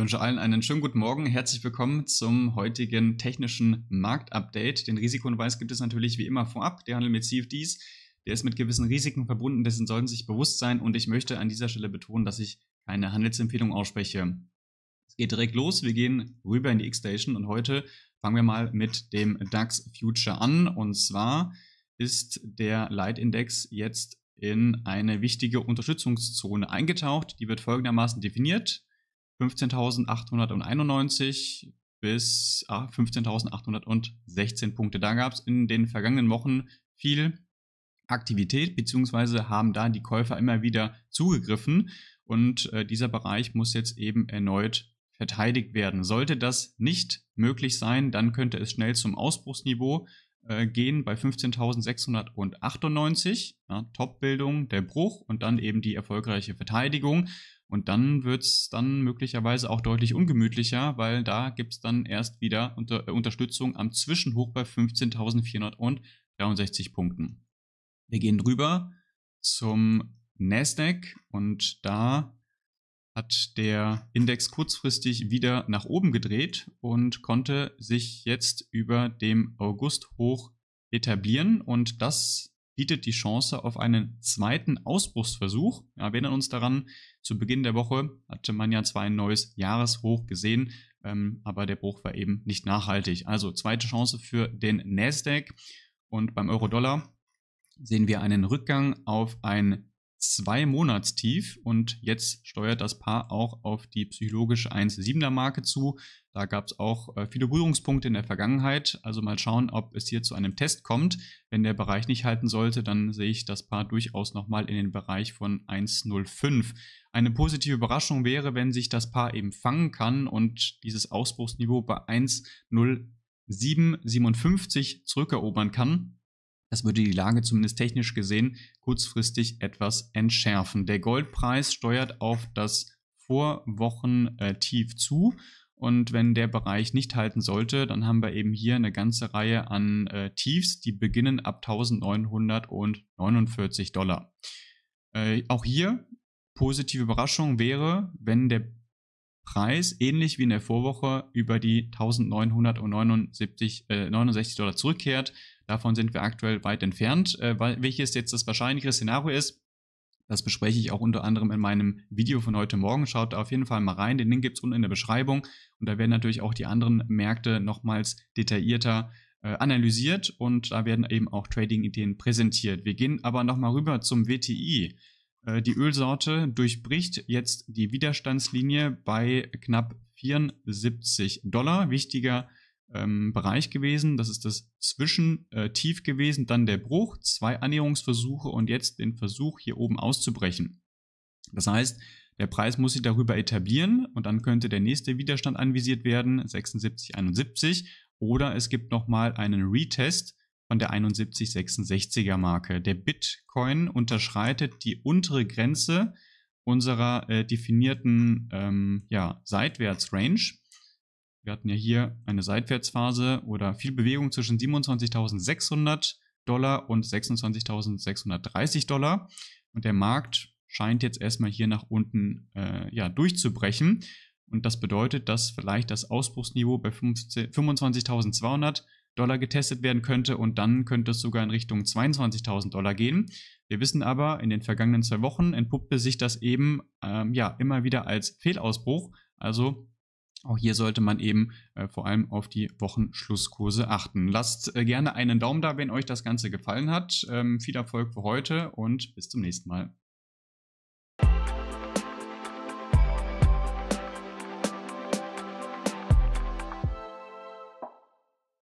wünsche allen einen schönen guten Morgen. Herzlich willkommen zum heutigen technischen Marktupdate. Den Risikohinweis gibt es natürlich wie immer vorab. Der Handel mit CFDs, der ist mit gewissen Risiken verbunden, dessen sollten Sie sich bewusst sein. Und ich möchte an dieser Stelle betonen, dass ich keine Handelsempfehlung ausspreche. Es geht direkt los. Wir gehen rüber in die X-Station und heute fangen wir mal mit dem DAX Future an. Und zwar ist der Leitindex jetzt in eine wichtige Unterstützungszone eingetaucht. Die wird folgendermaßen definiert. 15.891 bis ah, 15.816 Punkte. Da gab es in den vergangenen Wochen viel Aktivität, beziehungsweise haben da die Käufer immer wieder zugegriffen. Und äh, dieser Bereich muss jetzt eben erneut verteidigt werden. Sollte das nicht möglich sein, dann könnte es schnell zum Ausbruchsniveau äh, gehen bei 15.698. Ja, Top-Bildung, der Bruch und dann eben die erfolgreiche Verteidigung. Und dann wird es dann möglicherweise auch deutlich ungemütlicher, weil da gibt es dann erst wieder unter, äh, Unterstützung am Zwischenhoch bei 15.463 Punkten. Wir gehen rüber zum Nasdaq und da hat der Index kurzfristig wieder nach oben gedreht und konnte sich jetzt über dem August hoch etablieren und das bietet die Chance auf einen zweiten Ausbruchsversuch. Wir erinnern uns daran, zu Beginn der Woche hatte man ja zwar ein neues Jahreshoch gesehen, ähm, aber der Bruch war eben nicht nachhaltig. Also zweite Chance für den Nasdaq und beim Euro-Dollar sehen wir einen Rückgang auf ein zwei Monatstief und jetzt steuert das Paar auch auf die psychologische 1,7er Marke zu. Da gab es auch äh, viele Berührungspunkte in der Vergangenheit. Also mal schauen, ob es hier zu einem Test kommt. Wenn der Bereich nicht halten sollte, dann sehe ich das Paar durchaus nochmal in den Bereich von 1,05. Eine positive Überraschung wäre, wenn sich das Paar eben fangen kann und dieses Ausbruchsniveau bei 1,0757 zurückerobern kann. Das würde die Lage zumindest technisch gesehen kurzfristig etwas entschärfen. Der Goldpreis steuert auf das Vorwochentief äh, zu. Und wenn der Bereich nicht halten sollte, dann haben wir eben hier eine ganze Reihe an äh, Tiefs, die beginnen ab 1949 Dollar. Äh, auch hier positive Überraschung wäre, wenn der Preis ähnlich wie in der Vorwoche über die 1969 äh, Dollar zurückkehrt, Davon sind wir aktuell weit entfernt. Äh, welches jetzt das wahrscheinlichere Szenario ist, das bespreche ich auch unter anderem in meinem Video von heute Morgen. Schaut da auf jeden Fall mal rein. Den Link gibt es unten in der Beschreibung. Und da werden natürlich auch die anderen Märkte nochmals detaillierter äh, analysiert und da werden eben auch Trading-Ideen präsentiert. Wir gehen aber nochmal rüber zum WTI. Äh, die Ölsorte durchbricht jetzt die Widerstandslinie bei knapp 74 Dollar. Wichtiger ähm, Bereich gewesen. Das ist das Zwischentief äh, gewesen, dann der Bruch, zwei Annäherungsversuche und jetzt den Versuch, hier oben auszubrechen. Das heißt, der Preis muss sich darüber etablieren und dann könnte der nächste Widerstand anvisiert werden, 76,71. Oder es gibt nochmal einen Retest von der 71,66er Marke. Der Bitcoin unterschreitet die untere Grenze unserer äh, definierten ähm, ja, Seitwärtsrange wir hatten ja hier eine Seitwärtsphase oder viel Bewegung zwischen 27.600 Dollar und 26.630 Dollar. Und der Markt scheint jetzt erstmal hier nach unten äh, ja, durchzubrechen. Und das bedeutet, dass vielleicht das Ausbruchsniveau bei 25.200 Dollar getestet werden könnte und dann könnte es sogar in Richtung 22.000 Dollar gehen. Wir wissen aber, in den vergangenen zwei Wochen entpuppte sich das eben ähm, ja immer wieder als Fehlausbruch. Also auch hier sollte man eben äh, vor allem auf die Wochenschlusskurse achten. Lasst äh, gerne einen Daumen da, wenn euch das Ganze gefallen hat. Ähm, viel Erfolg für heute und bis zum nächsten Mal.